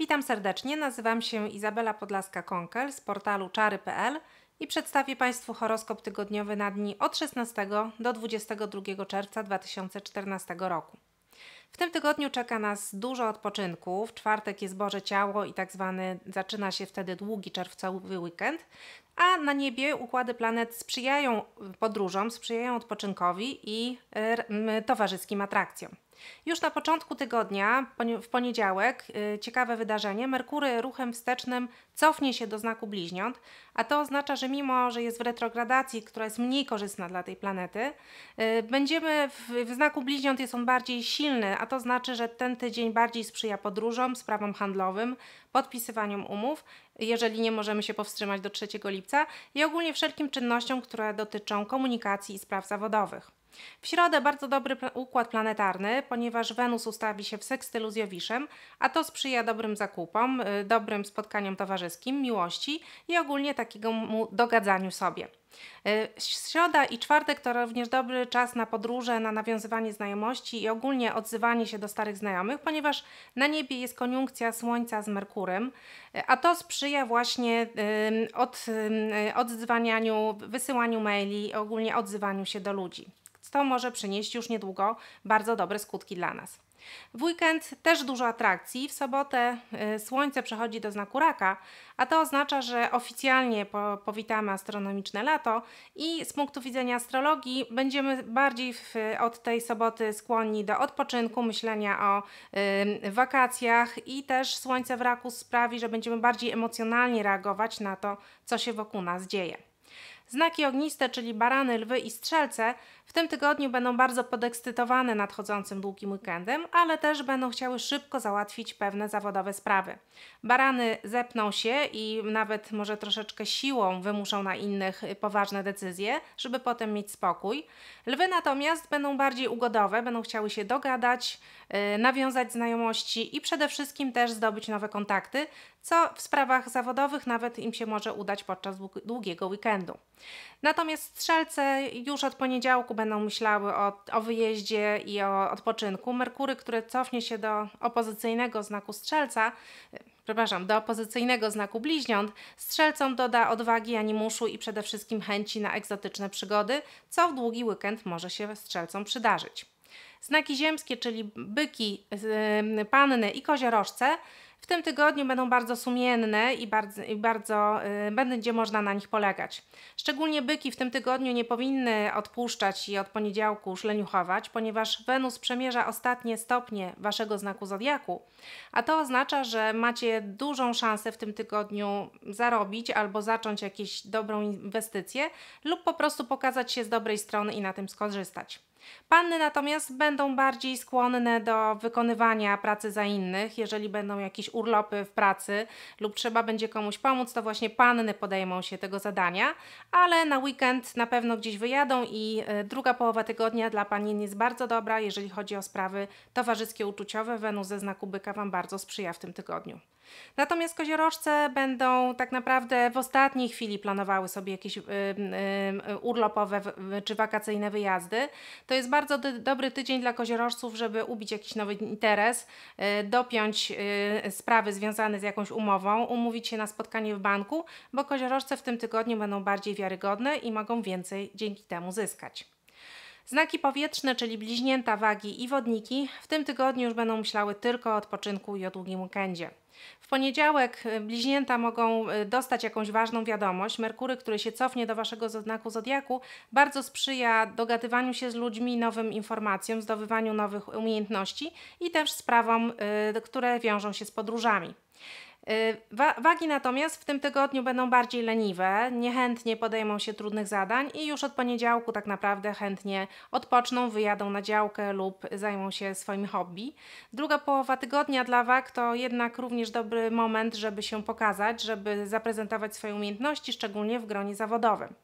Witam serdecznie, nazywam się Izabela Podlaska-Konkel z portalu czary.pl i przedstawię Państwu horoskop tygodniowy na dni od 16 do 22 czerwca 2014 roku. W tym tygodniu czeka nas dużo odpoczynku. W czwartek jest Boże Ciało i tak zwany zaczyna się wtedy długi czerwcowy weekend, a na niebie układy planet sprzyjają podróżom, sprzyjają odpoczynkowi i e, towarzyskim atrakcjom. Już na początku tygodnia, w poniedziałek, y, ciekawe wydarzenie, Merkury ruchem wstecznym cofnie się do znaku bliźniąt, a to oznacza, że mimo, że jest w retrogradacji, która jest mniej korzystna dla tej planety, y, będziemy w, w znaku bliźniąt jest on bardziej silny, a to znaczy, że ten tydzień bardziej sprzyja podróżom, sprawom handlowym, podpisywaniom umów, jeżeli nie możemy się powstrzymać do 3 lipca i ogólnie wszelkim czynnościom, które dotyczą komunikacji i spraw zawodowych. W środę bardzo dobry układ planetarny, ponieważ Wenus ustawi się w sekstylu z Jowiszem, a to sprzyja dobrym zakupom, y, dobrym spotkaniom towarzyskim, miłości i ogólnie takiego dogadzaniu sobie. Y, środa i czwartek to również dobry czas na podróże, na nawiązywanie znajomości i ogólnie odzywanie się do starych znajomych, ponieważ na niebie jest koniunkcja Słońca z Merkurem, y, a to sprzyja właśnie od, odzwanianiu, wysyłaniu maili, ogólnie odzywaniu się do ludzi. To może przynieść już niedługo bardzo dobre skutki dla nas. W weekend też dużo atrakcji. W sobotę y, słońce przechodzi do znaku raka, a to oznacza, że oficjalnie po, powitamy astronomiczne lato i z punktu widzenia astrologii będziemy bardziej w, od tej soboty skłonni do odpoczynku, myślenia o y, wakacjach i też słońce w raku sprawi, że będziemy bardziej emocjonalnie reagować na to, co się wokół nas dzieje. Znaki ogniste, czyli barany, lwy i strzelce, w tym tygodniu będą bardzo podekscytowane nadchodzącym długim weekendem, ale też będą chciały szybko załatwić pewne zawodowe sprawy. Barany zepną się i nawet może troszeczkę siłą wymuszą na innych poważne decyzje, żeby potem mieć spokój. Lwy natomiast będą bardziej ugodowe, będą chciały się dogadać, yy, nawiązać znajomości i przede wszystkim też zdobyć nowe kontakty, co w sprawach zawodowych nawet im się może udać podczas długiego weekendu. Natomiast strzelce już od poniedziałku będą myślały o, o wyjeździe i o odpoczynku. Merkury, który cofnie się do opozycyjnego znaku strzelca, przepraszam, do opozycyjnego znaku bliźniąt, strzelcom doda odwagi, animuszu i przede wszystkim chęci na egzotyczne przygody, co w długi weekend może się strzelcom przydarzyć. Znaki ziemskie, czyli byki, panny i koziorożce, w tym tygodniu będą bardzo sumienne i bardzo, i bardzo y, będzie można na nich polegać. Szczególnie byki w tym tygodniu nie powinny odpuszczać i od poniedziałku szleniuchować, ponieważ Wenus przemierza ostatnie stopnie waszego znaku zodiaku, a to oznacza, że macie dużą szansę w tym tygodniu zarobić albo zacząć jakieś dobrą inwestycję lub po prostu pokazać się z dobrej strony i na tym skorzystać. Panny natomiast będą bardziej skłonne do wykonywania pracy za innych. Jeżeli będą jakieś urlopy w pracy lub trzeba będzie komuś pomóc, to właśnie panny podejmą się tego zadania, ale na weekend na pewno gdzieś wyjadą i e, druga połowa tygodnia dla panien jest bardzo dobra, jeżeli chodzi o sprawy towarzyskie, uczuciowe. Wenus ze znaku byka Wam bardzo sprzyja w tym tygodniu. Natomiast koziorożce będą tak naprawdę w ostatniej chwili planowały sobie jakieś y, y, urlopowe czy wakacyjne wyjazdy. To jest bardzo dobry tydzień dla koziorożców, żeby ubić jakiś nowy interes, y, dopiąć y, sprawy związane z jakąś umową, umówić się na spotkanie w banku, bo koziorożce w tym tygodniu będą bardziej wiarygodne i mogą więcej dzięki temu zyskać. Znaki powietrzne, czyli bliźnięta wagi i wodniki, w tym tygodniu już będą myślały tylko o odpoczynku i o długim weekendzie. W poniedziałek y, bliźnięta mogą y, dostać jakąś ważną wiadomość. Merkury, który się cofnie do waszego znaku zodiaku, bardzo sprzyja dogadywaniu się z ludźmi, nowym informacjom, zdobywaniu nowych umiejętności i też sprawom, y, które wiążą się z podróżami. Y, wagi natomiast w tym tygodniu będą bardziej leniwe, niechętnie podejmą się trudnych zadań i już od poniedziałku tak naprawdę chętnie odpoczną, wyjadą na działkę lub zajmą się swoim hobby. Druga połowa tygodnia dla wag to jednak również dobry moment, żeby się pokazać, żeby zaprezentować swoje umiejętności, szczególnie w gronie zawodowym.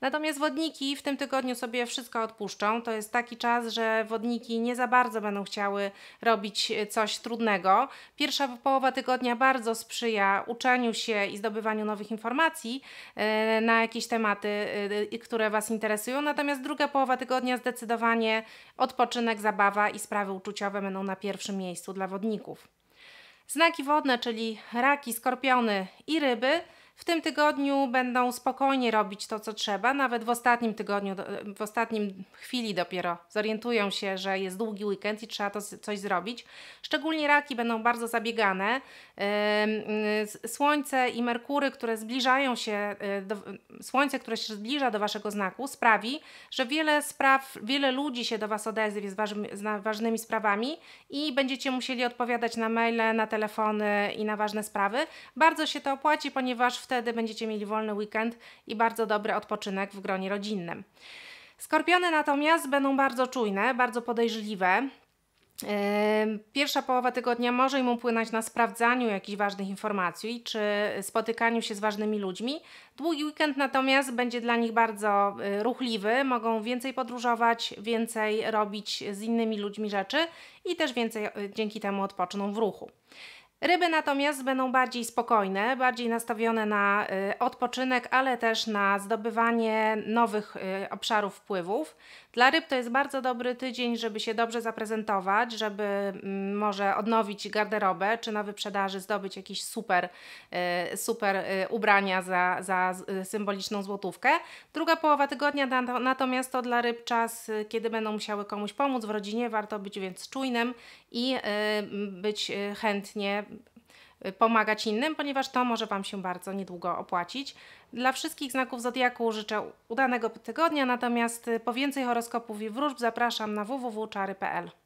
Natomiast wodniki w tym tygodniu sobie wszystko odpuszczą. To jest taki czas, że wodniki nie za bardzo będą chciały robić e, coś trudnego. Pierwsza połowa tygodnia bardzo sprzyja uczeniu się i zdobywaniu nowych informacji e, na jakieś tematy, e, które Was interesują. Natomiast druga połowa tygodnia zdecydowanie odpoczynek, zabawa i sprawy uczuciowe będą na pierwszym miejscu dla wodników. Znaki wodne, czyli raki, skorpiony i ryby, w tym tygodniu będą spokojnie robić to, co trzeba. Nawet w ostatnim tygodniu, w ostatnim chwili dopiero zorientują się, że jest długi weekend i trzeba to coś zrobić. Szczególnie raki będą bardzo zabiegane. Y, słońce i Merkury, które zbliżają się, y, do, słońce, które się zbliża do Waszego znaku, sprawi, że wiele spraw, wiele ludzi się do Was odezwie z, waży, z ważnymi sprawami i będziecie musieli odpowiadać na maile, na telefony i na ważne sprawy. Bardzo się to opłaci, ponieważ wtedy będziecie mieli wolny weekend i bardzo dobry odpoczynek w gronie rodzinnym. Skorpiony natomiast będą bardzo czujne, bardzo podejrzliwe. Pierwsza połowa tygodnia może im upłynąć na sprawdzaniu jakichś ważnych informacji czy spotykaniu się z ważnymi ludźmi. Długi weekend natomiast będzie dla nich bardzo y, ruchliwy, mogą więcej podróżować, więcej robić z innymi ludźmi rzeczy i też więcej y, dzięki temu odpoczną w ruchu. Ryby natomiast będą bardziej spokojne, bardziej nastawione na y, odpoczynek, ale też na zdobywanie nowych y, obszarów wpływów. Dla ryb to jest bardzo dobry tydzień, żeby się dobrze zaprezentować, żeby mm, może odnowić garderobę, czy na wyprzedaży zdobyć jakieś super, y, super ubrania za, za symboliczną złotówkę. Druga połowa tygodnia natomiast to dla ryb czas, kiedy będą musiały komuś pomóc w rodzinie, warto być więc czujnym i być chętnie Y, pomagać innym, ponieważ to może Wam się bardzo niedługo opłacić. Dla wszystkich znaków Zodiaku życzę udanego tygodnia, natomiast y, po więcej horoskopów i wróżb zapraszam na www.czary.pl.